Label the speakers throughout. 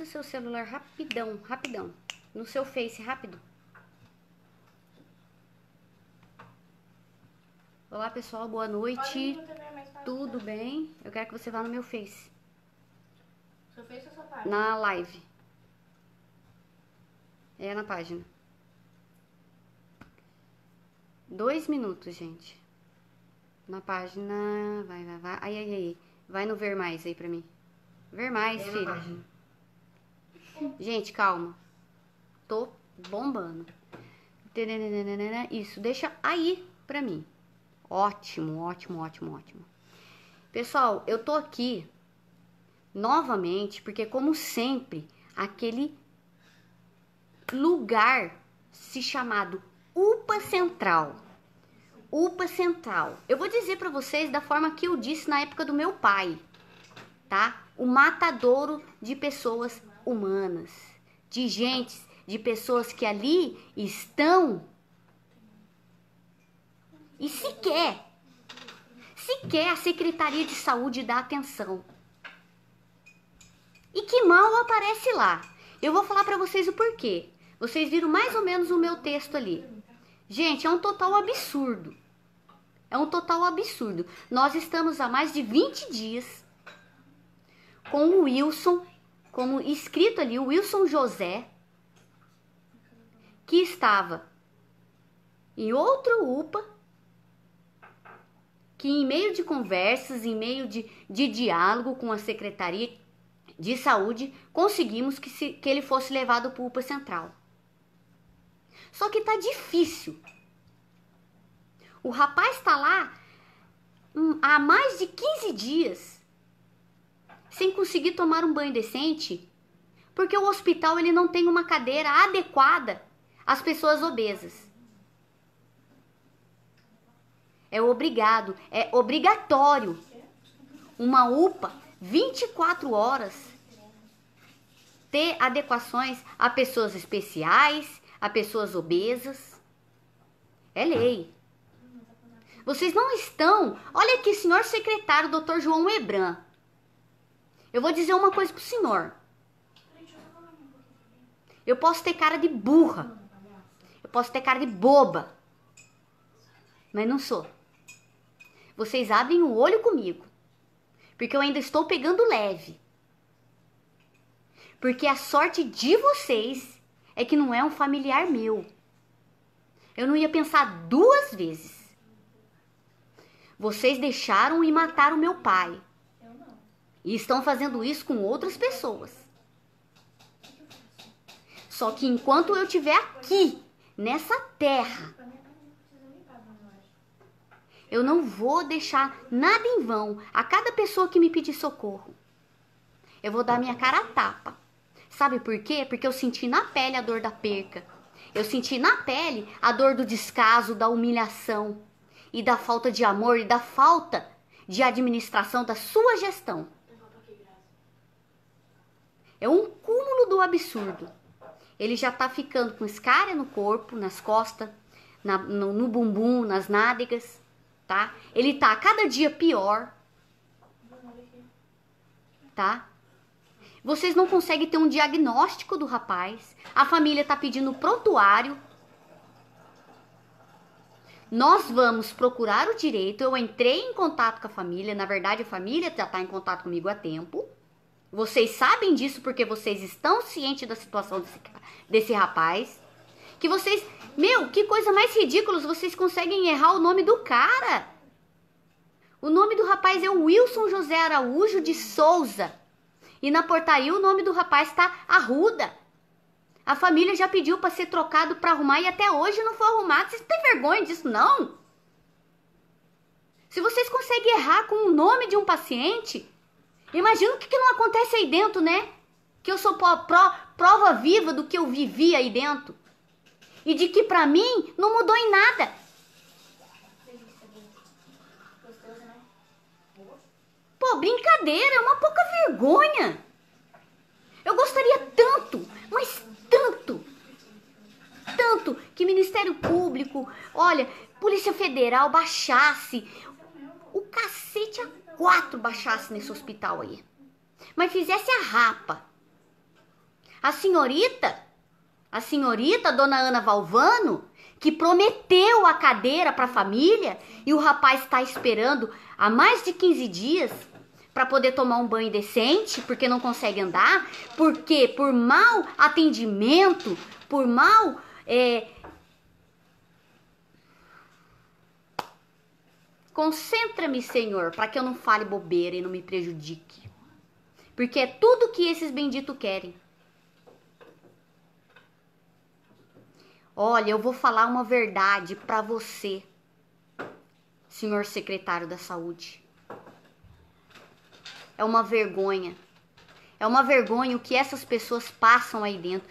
Speaker 1: Acesse o seu celular rapidão, rapidão. No seu Face, rápido. Olá, pessoal, boa noite. Tudo bem? Eu quero que você vá no meu Face. Seu Face ou sua página? Na live. É na página. Dois minutos, gente. Na página. Vai, vai, vai. Ai, ai, ai. Vai no ver mais aí pra mim. Ver mais, é filho. Gente, calma. Tô bombando. Isso, deixa aí pra mim. Ótimo, ótimo, ótimo, ótimo. Pessoal, eu tô aqui novamente porque, como sempre, aquele lugar se chamado UPA Central. UPA Central. Eu vou dizer para vocês da forma que eu disse na época do meu pai, tá? O matadouro de pessoas humanas, de gente, de pessoas que ali estão e sequer, sequer a Secretaria de Saúde dá atenção. E que mal aparece lá. Eu vou falar para vocês o porquê. Vocês viram mais ou menos o meu texto ali. Gente, é um total absurdo. É um total absurdo. Nós estamos há mais de 20 dias com o Wilson como escrito ali, o Wilson José, que estava em outra UPA, que em meio de conversas, em meio de, de diálogo com a Secretaria de Saúde, conseguimos que, se, que ele fosse levado para a UPA Central. Só que tá difícil. O rapaz está lá hum, há mais de 15 dias sem conseguir tomar um banho decente, porque o hospital ele não tem uma cadeira adequada às pessoas obesas. É obrigado, é obrigatório uma UPA 24 horas ter adequações a pessoas especiais, a pessoas obesas. É lei. Vocês não estão. Olha aqui, senhor secretário, doutor João Ebran. Eu vou dizer uma coisa pro senhor. Eu posso ter cara de burra. Eu posso ter cara de boba. Mas não sou. Vocês abrem o olho comigo. Porque eu ainda estou pegando leve. Porque a sorte de vocês é que não é um familiar meu. Eu não ia pensar duas vezes. Vocês deixaram e mataram meu pai. E estão fazendo isso com outras pessoas. Só que enquanto eu estiver aqui, nessa terra, eu não vou deixar nada em vão a cada pessoa que me pedir socorro. Eu vou dar minha cara a tapa. Sabe por quê? Porque eu senti na pele a dor da perca. Eu senti na pele a dor do descaso, da humilhação e da falta de amor e da falta de administração da sua gestão. É um cúmulo do absurdo. Ele já tá ficando com escária no corpo, nas costas, na, no, no bumbum, nas nádegas, tá? Ele tá a cada dia pior, tá? Vocês não conseguem ter um diagnóstico do rapaz. A família tá pedindo prontuário. Nós vamos procurar o direito. Eu entrei em contato com a família. Na verdade, a família já está em contato comigo há tempo. Vocês sabem disso porque vocês estão cientes da situação desse, desse rapaz. Que vocês. Meu, que coisa mais ridícula! Vocês conseguem errar o nome do cara. O nome do rapaz é Wilson José Araújo de Souza. E na portaria o nome do rapaz está Arruda. A família já pediu para ser trocado para arrumar e até hoje não foi arrumado. Vocês têm vergonha disso, não? Se vocês conseguem errar com o nome de um paciente, Imagina o que, que não acontece aí dentro, né? Que eu sou prova viva do que eu vivi aí dentro. E de que para mim não mudou em nada. Pô, brincadeira, é uma pouca vergonha. Eu gostaria tanto, mas tanto, tanto que Ministério Público, olha, Polícia Federal baixasse o cacete a quatro baixasse nesse hospital aí. Mas fizesse a rapa. A senhorita, a senhorita Dona Ana Valvano, que prometeu a cadeira para a família e o rapaz está esperando há mais de 15 dias para poder tomar um banho decente, porque não consegue andar, porque por mau atendimento, por mau é, Concentra-me, Senhor, para que eu não fale bobeira e não me prejudique. Porque é tudo que esses benditos querem. Olha, eu vou falar uma verdade para você, senhor secretário da Saúde. É uma vergonha. É uma vergonha o que essas pessoas passam aí dentro.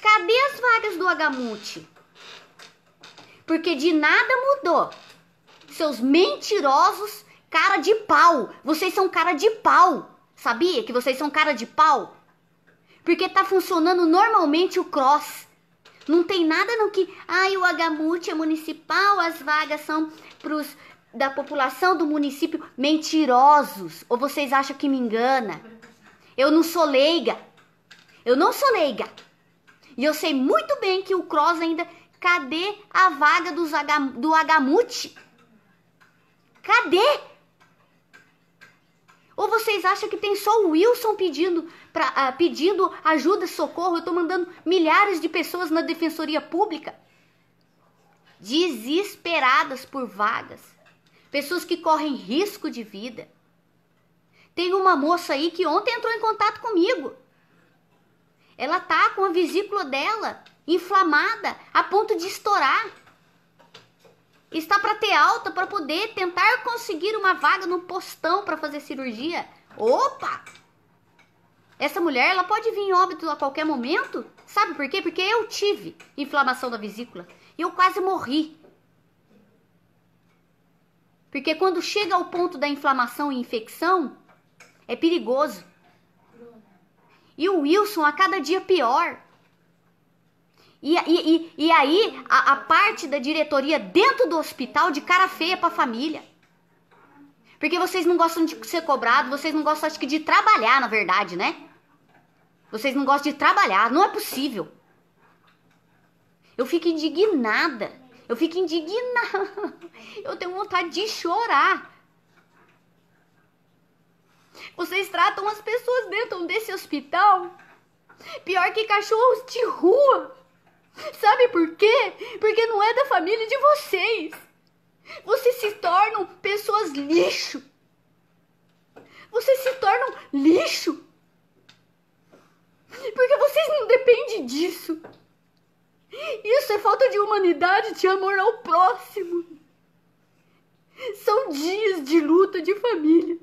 Speaker 1: Cadê as vagas do Agamute? Porque de nada mudou seus mentirosos cara de pau. Vocês são cara de pau. Sabia que vocês são cara de pau? Porque tá funcionando normalmente o cross. Não tem nada no que, ai, ah, o Agamute é municipal, as vagas são pros da população do município mentirosos. Ou vocês acham que me engana? Eu não sou leiga. Eu não sou leiga. E eu sei muito bem que o Cross ainda. Cadê a vaga dos, do Agamute? Cadê? Ou vocês acham que tem só o Wilson pedindo, pra, uh, pedindo ajuda, socorro? Eu estou mandando milhares de pessoas na defensoria pública desesperadas por vagas, pessoas que correm risco de vida. Tem uma moça aí que ontem entrou em contato comigo. Ela tá com a vesícula dela inflamada a ponto de estourar está para ter alta para poder tentar conseguir uma vaga no postão para fazer cirurgia. Opa! Essa mulher, ela pode vir em óbito a qualquer momento? Sabe por quê? Porque eu tive inflamação da vesícula e eu quase morri. Porque quando chega ao ponto da inflamação e infecção, é perigoso. E o Wilson a cada dia pior. E, e, e, e aí a, a parte da diretoria dentro do hospital de cara feia pra família. Porque vocês não gostam de ser cobrado, vocês não gostam, acho que, de trabalhar, na verdade, né? Vocês não gostam de trabalhar, não é possível. Eu fico indignada. Eu fico indignada. Eu tenho vontade de chorar. Vocês tratam as pessoas dentro desse hospital pior que cachorros de rua. Sabe por quê? Porque não é da família de vocês. Vocês se tornam pessoas lixo. Vocês se tornam lixo. Porque vocês não dependem disso. Isso é falta de humanidade, de amor ao próximo. São dias de luta de família.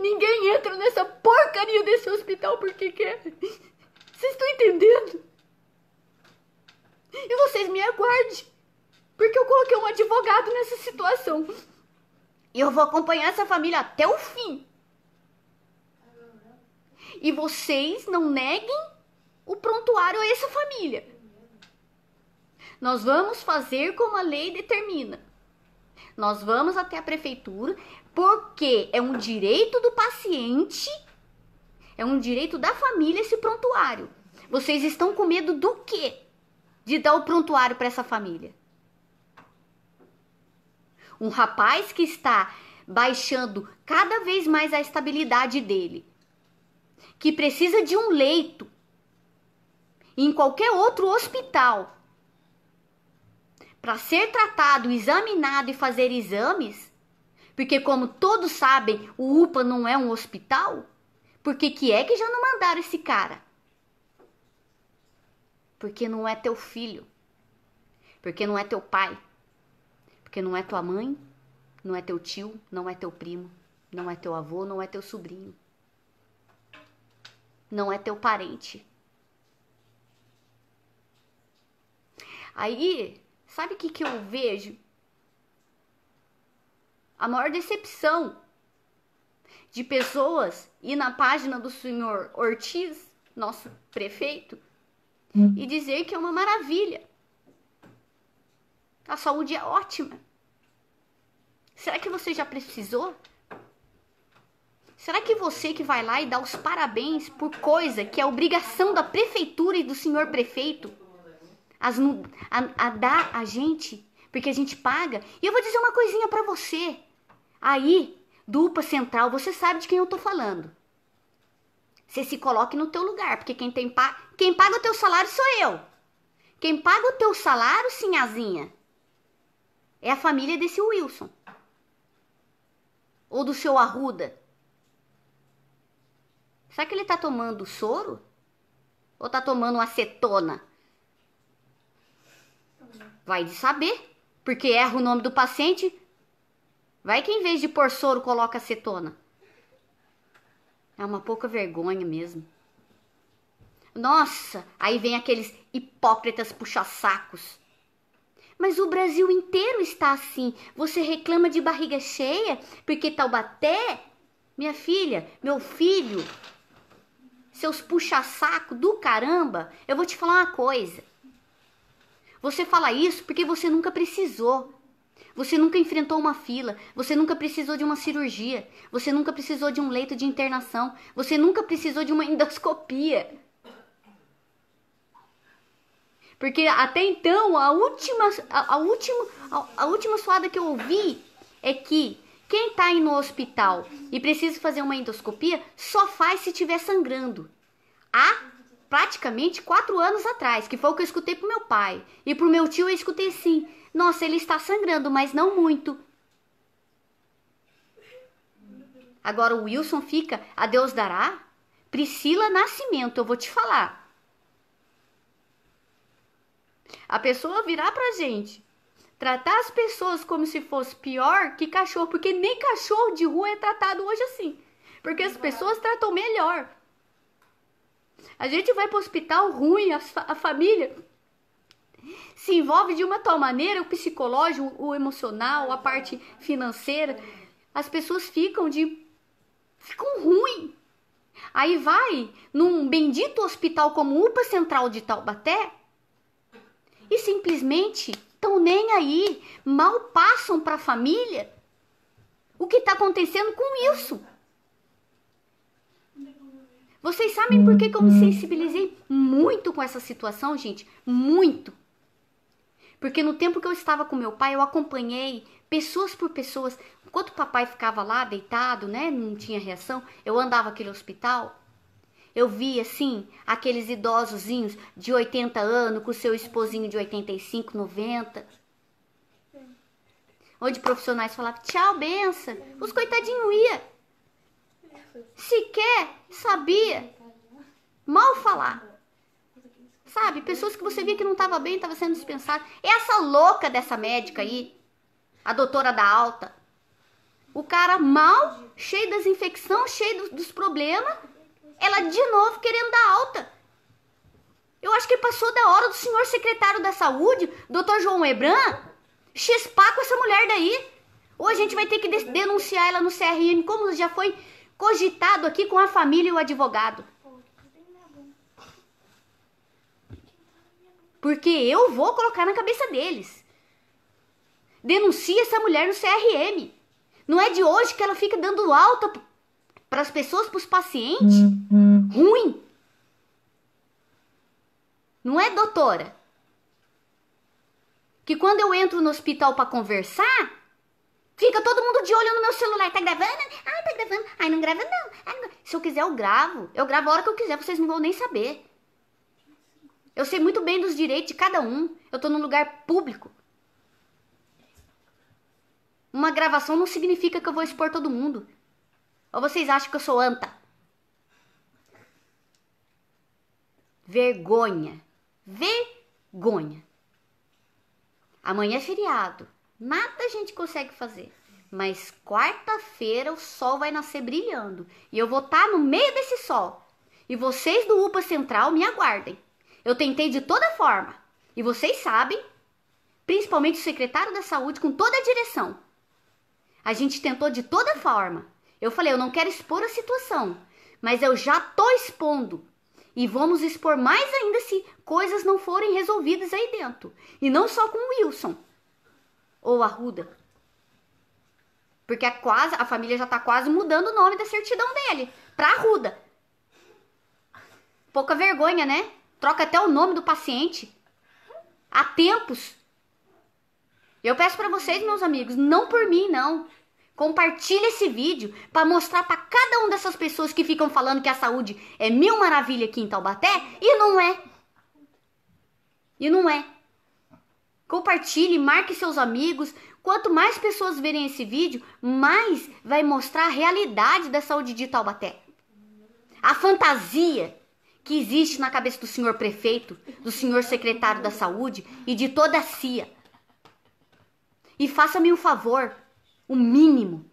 Speaker 1: Ninguém entra nessa porcaria desse hospital porque quer. Vocês estão entendendo? E vocês me aguardem, porque eu coloquei um advogado nessa situação. E eu vou acompanhar essa família até o fim. E vocês não neguem o prontuário a essa família. Nós vamos fazer como a lei determina. Nós vamos até a prefeitura porque é um direito do paciente, é um direito da família esse prontuário. Vocês estão com medo do quê? de dar o prontuário para essa família. Um rapaz que está baixando cada vez mais a estabilidade dele, que precisa de um leito em qualquer outro hospital para ser tratado, examinado e fazer exames, porque como todos sabem, o UPA não é um hospital, porque que é que já não mandaram esse cara? Porque não é teu filho. Porque não é teu pai. Porque não é tua mãe, não é teu tio, não é teu primo, não é teu avô, não é teu sobrinho. Não é teu parente. Aí, sabe o que, que eu vejo? A maior decepção de pessoas e na página do senhor Ortiz, nosso prefeito, Hum. e dizer que é uma maravilha. A saúde é ótima. Será que você já precisou? Será que você que vai lá e dá os parabéns por coisa que é obrigação da prefeitura e do senhor prefeito as, a, a dar a gente, porque a gente paga? E eu vou dizer uma coisinha para você. Aí, do UPA Central, você sabe de quem eu tô falando. Você se coloque no teu lugar, porque quem, tem pa... quem paga o teu salário sou eu. Quem paga o teu salário, sinhazinha, é a família desse Wilson. Ou do seu Arruda. Será que ele tá tomando soro? Ou tá tomando acetona? Vai de saber, porque erra o nome do paciente. Vai que em vez de pôr soro, coloca acetona. É uma pouca vergonha mesmo. Nossa, aí vem aqueles hipócritas puxa-sacos. Mas o Brasil inteiro está assim. Você reclama de barriga cheia porque Taubaté, minha filha, meu filho, seus puxa-saco do caramba, eu vou te falar uma coisa. Você fala isso porque você nunca precisou. Você nunca enfrentou uma fila, você nunca precisou de uma cirurgia, você nunca precisou de um leito de internação, você nunca precisou de uma endoscopia. Porque até então, a última, a, a última, a, a última suada que eu ouvi é que quem está aí no hospital e precisa fazer uma endoscopia só faz se estiver sangrando. Há praticamente quatro anos atrás, que foi o que eu escutei pro meu pai. E pro meu tio eu escutei assim. Nossa, ele está sangrando, mas não muito. Agora o Wilson fica, a Deus dará? Priscila Nascimento, eu vou te falar. A pessoa virá pra gente. Tratar as pessoas como se fosse pior que cachorro, porque nem cachorro de rua é tratado hoje assim. Porque as pessoas tratam melhor. A gente vai pro hospital ruim, a, fa a família se envolve de uma tal maneira o psicológico, o emocional, a parte financeira, as pessoas ficam de ficam ruim. Aí vai num bendito hospital como UPA Central de Taubaté e simplesmente tão nem aí, mal passam para a família. O que está acontecendo com isso? Vocês sabem por que, que eu me sensibilizei muito com essa situação, gente? Muito. Porque no tempo que eu estava com meu pai, eu acompanhei pessoas por pessoas. Enquanto o papai ficava lá deitado, né, não tinha reação, eu andava aquele hospital, eu via assim aqueles idosozinhos de 80 anos com seu esposinho de 85, 90. Onde profissionais falavam tchau, benção. Os coitadinhos ia. Sequer sabia mal falar. Sabe? Pessoas que você via que não estava bem, estava sendo dispensada. Essa louca dessa médica aí, a doutora da alta. O cara mal, cheio das infecções, cheio dos problemas. Ela de novo querendo dar alta. Eu acho que passou da hora do senhor secretário da saúde, doutor João Ebran, chispar com essa mulher daí. Ou a gente vai ter que denunciar ela no CRM, como já foi cogitado aqui com a família e o advogado. Porque eu vou colocar na cabeça deles. Denuncie essa mulher no CRM. Não é de hoje que ela fica dando alta para as pessoas, para os pacientes. Uhum. Ruim. Não é, doutora? Que quando eu entro no hospital para conversar, fica todo mundo de olho no meu celular. Tá gravando? Ah, tá gravando. Ai, não grava não. Ai, não... Se eu quiser, eu gravo. Eu gravo a hora que eu quiser, vocês não vão nem saber. Eu sei muito bem dos direitos de cada um. Eu estou num lugar público. Uma gravação não significa que eu vou expor todo mundo. Ou vocês acham que eu sou anta? Vergonha. Vergonha. Amanhã é feriado. Nada a gente consegue fazer. Mas quarta-feira o sol vai nascer brilhando. E eu vou estar tá no meio desse sol. E vocês do UPA Central me aguardem. Eu tentei de toda forma. E vocês sabem, principalmente o secretário da saúde, com toda a direção. A gente tentou de toda forma. Eu falei, eu não quero expor a situação, mas eu já tô expondo. E vamos expor mais ainda se coisas não forem resolvidas aí dentro. E não só com o Wilson ou a Ruda. Porque a, quase, a família já tá quase mudando o nome da certidão dele pra Ruda. Pouca vergonha, né? troca até o nome do paciente. Há tempos. Eu peço para vocês, meus amigos, não por mim, não. Compartilhe esse vídeo para mostrar para cada uma dessas pessoas que ficam falando que a saúde é mil maravilha aqui em Taubaté e não é. E não é. Compartilhe, marque seus amigos. Quanto mais pessoas verem esse vídeo, mais vai mostrar a realidade da saúde de Taubaté. A fantasia que existe na cabeça do senhor prefeito, do senhor secretário da saúde e de toda a CIA. E faça-me um favor, o um mínimo,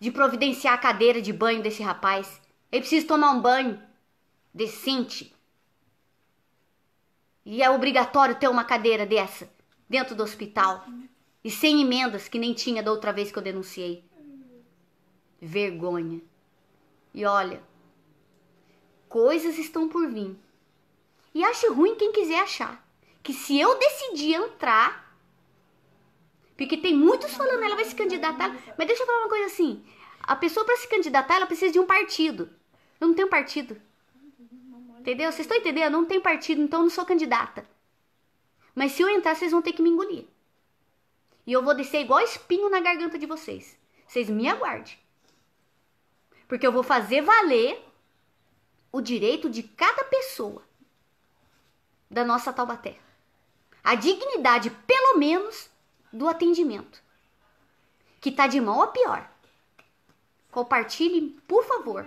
Speaker 1: de providenciar a cadeira de banho desse rapaz. Ele precisa tomar um banho decente. E é obrigatório ter uma cadeira dessa dentro do hospital. E sem emendas, que nem tinha da outra vez que eu denunciei. Vergonha. E olha, coisas estão por vir. E ache ruim quem quiser achar. Que se eu decidir entrar, porque tem muitos falando, ela vai se candidatar. Mas deixa eu falar uma coisa assim: a pessoa para se candidatar, ela precisa de um partido. Eu não tenho partido. Entendeu? Vocês estão entendendo? Eu não tenho partido, então eu não sou candidata. Mas se eu entrar, vocês vão ter que me engolir. E eu vou descer igual espinho na garganta de vocês. Vocês me aguardem. Porque eu vou fazer valer o direito de cada pessoa da nossa Taubaté. A dignidade, pelo menos, do atendimento, que tá de mal a pior. Compartilhe, por favor.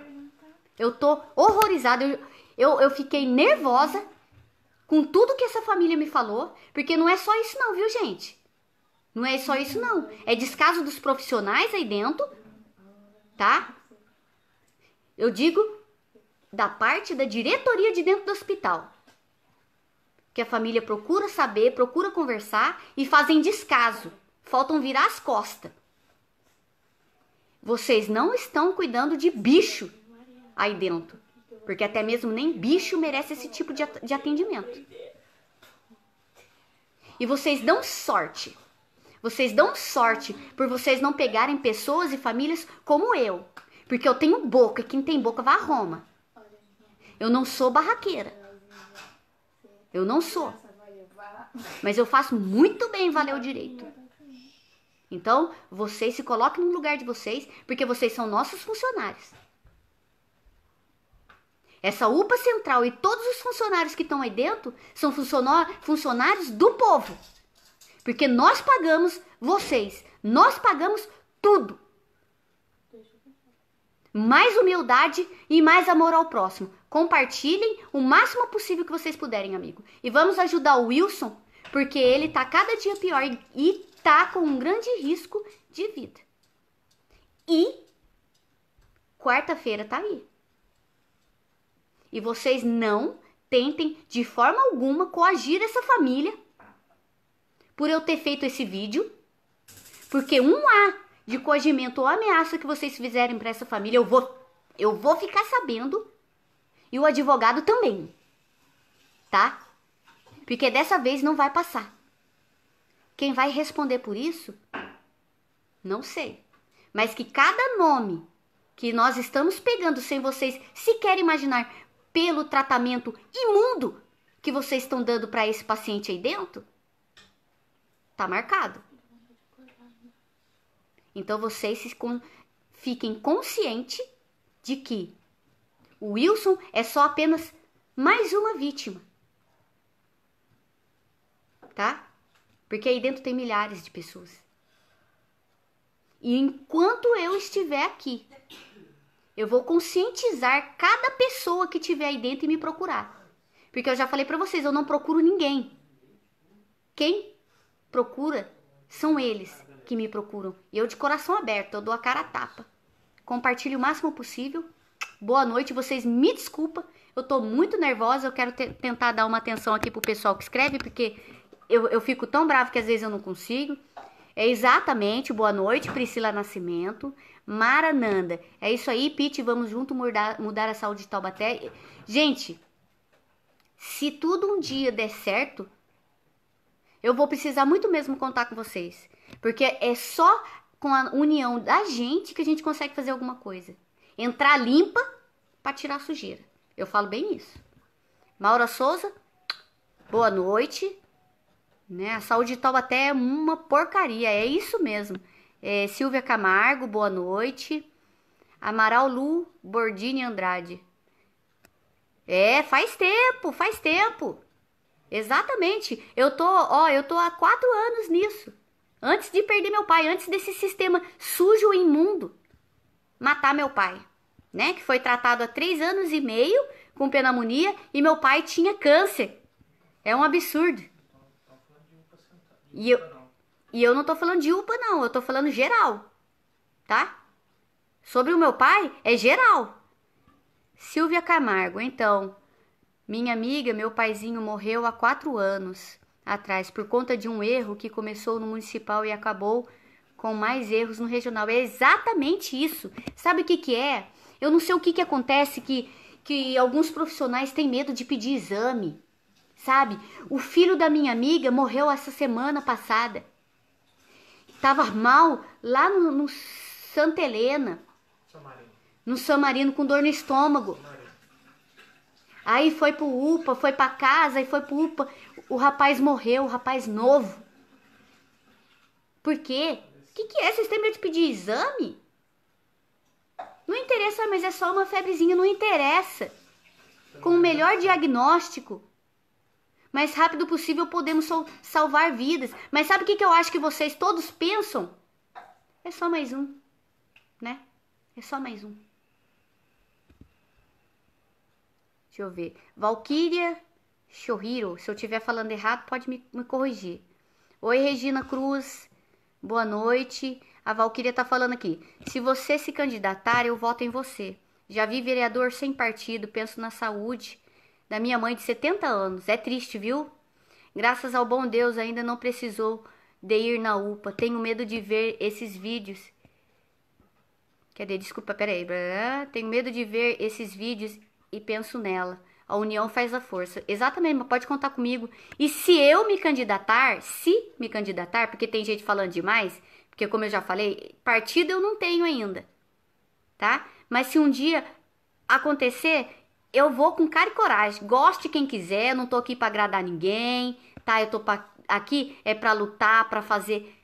Speaker 1: Eu tô horrorizada, eu, eu, eu fiquei nervosa com tudo que essa família me falou, porque não é só isso não, viu, gente? Não é só isso não. É descaso dos profissionais aí dentro, tá? Eu digo da parte da diretoria de dentro do hospital. Que a família procura saber, procura conversar e fazem descaso. Faltam virar as costas. Vocês não estão cuidando de bicho aí dentro. Porque até mesmo nem bicho merece esse tipo de atendimento. E vocês dão sorte. Vocês dão sorte por vocês não pegarem pessoas e famílias como eu. Porque eu tenho boca, e quem tem boca vai a Roma. Eu não sou barraqueira. Eu não sou. Mas eu faço muito bem valer o direito. Então, vocês se coloquem no lugar de vocês, porque vocês são nossos funcionários. Essa UPA central e todos os funcionários que estão aí dentro são funcionários do povo. Porque nós pagamos vocês, nós pagamos tudo. Mais humildade e mais amor ao próximo. Compartilhem o máximo possível que vocês puderem, amigo. E vamos ajudar o Wilson, porque ele tá cada dia pior e tá com um grande risco de vida. E quarta-feira tá aí. E vocês não tentem de forma alguma coagir essa família por eu ter feito esse vídeo, porque um A de coagimento ou ameaça que vocês fizerem para essa família, eu vou eu vou ficar sabendo e o advogado também. Tá? Porque dessa vez não vai passar. Quem vai responder por isso? Não sei. Mas que cada nome que nós estamos pegando sem vocês sequer imaginar pelo tratamento imundo que vocês estão dando para esse paciente aí dentro, tá marcado. Então vocês se, fiquem conscientes de que o Wilson é só apenas mais uma vítima. Tá? Porque aí dentro tem milhares de pessoas. E enquanto eu estiver aqui, eu vou conscientizar cada pessoa que tiver aí dentro e me procurar. Porque eu já falei para vocês, eu não procuro ninguém. Quem procura são eles que me procuram. E eu de coração aberto, eu dou a cara a tapa. Compartilho o máximo possível boa noite. Vocês me desculpa, eu tô muito nervosa. Eu quero tentar dar uma atenção aqui pro pessoal que escreve, porque eu, eu fico tão bravo que às vezes eu não consigo. É exatamente, boa noite, Priscila Nascimento. Marananda, é isso aí, Pete, vamos junto mudar, mudar a saúde de Taubaté. Gente, se tudo um dia der certo, eu vou precisar muito mesmo contar com vocês. Porque é só com a união da gente que a gente consegue fazer alguma coisa entrar limpa para tirar sujeira. Eu falo bem isso. Maura Souza, boa noite. Né? A saúde tal até é uma porcaria, é isso mesmo. É, Silvia Camargo, boa noite. Amaral Lu Bordini Andrade. É, faz tempo, faz tempo. Exatamente. Eu tô, ó, eu tô há quatro anos nisso. Antes de perder meu pai, antes desse sistema sujo e imundo matar meu pai né? Que foi tratado há três anos e meio com pneumonia e meu pai tinha câncer. É um absurdo. E eu, e eu não tô falando de UPA, não, eu tô falando geral, tá? Sobre o meu pai, é geral. Silvia Camargo, então, minha amiga, meu paizinho morreu há quatro anos atrás por conta de um erro que começou no municipal e acabou com mais erros no regional. É exatamente isso. Sabe o que, que é? Eu não sei o que, que acontece que, que alguns profissionais têm medo de pedir exame, sabe? O filho da minha amiga morreu essa semana passada. Tava mal lá no, no Santa Helena, no San Marino com dor no estômago. Aí foi pro UPA, foi pra casa, e foi pro UPA. O rapaz morreu, o rapaz novo. Por quê? O que, que é? Vocês têm medo de pedir exame? Não interessa, mas é só uma febrezinha, não interessa. Com o melhor diagnóstico, mais rápido possível podemos salvar vidas. Mas sabe o que, eu acho que vocês todos pensam? É só mais um, né? É só mais um. Deixa eu ver. Valkyria Shohiro, se eu estiver falando errado, pode me, me corrigir. Oi, Regina Cruz. Boa noite. A Valquíria tá falando aqui. Se você se candidatar, eu voto em você. Já vi vereador sem partido, penso na saúde da minha mãe de 70 anos. É triste, viu? Graças ao bom Deus ainda não precisou de ir na UPA. Tenho medo de ver esses vídeos. Quer dizer, Desculpa, peraí. Tenho medo de ver esses vídeos e penso nela. A união faz a força. Exatamente, mas pode contar comigo. E se eu me candidatar, se me candidatar, porque tem gente falando demais, porque, como eu já falei, partido eu não tenho ainda, tá? Mas se um dia acontecer, eu vou com cara e coragem. Goste quem quiser, não tô aqui para agradar ninguém, tá? Eu tô pra, aqui é para lutar, para fazer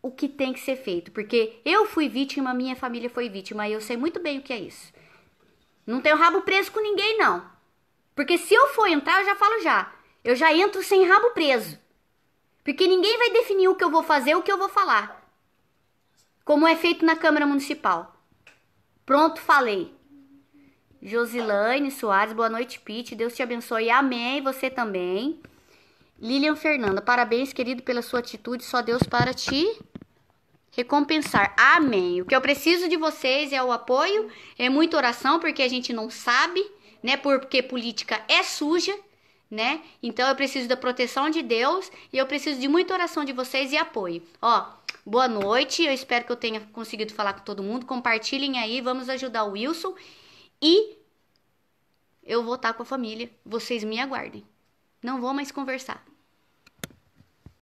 Speaker 1: o que tem que ser feito, porque eu fui vítima, minha família foi vítima, e eu sei muito bem o que é isso. Não tenho rabo preso com ninguém não. Porque se eu for entrar, eu já falo já. Eu já entro sem rabo preso. Porque ninguém vai definir o que eu vou fazer, o que eu vou falar como é feito na Câmara Municipal. Pronto, falei. Josilane Soares, boa noite, Pete. Deus te abençoe. Amém. Você também. Lilian Fernanda, parabéns, querido, pela sua atitude. Só Deus para te recompensar. Amém. O que eu preciso de vocês é o apoio, é muita oração, porque a gente não sabe, né? Porque política é suja, né? Então eu preciso da proteção de Deus e eu preciso de muita oração de vocês e apoio. Ó, boa noite. Eu espero que eu tenha conseguido falar com todo mundo. Compartilhem aí, vamos ajudar o Wilson. E eu vou estar com a família. Vocês me aguardem. Não vou mais conversar.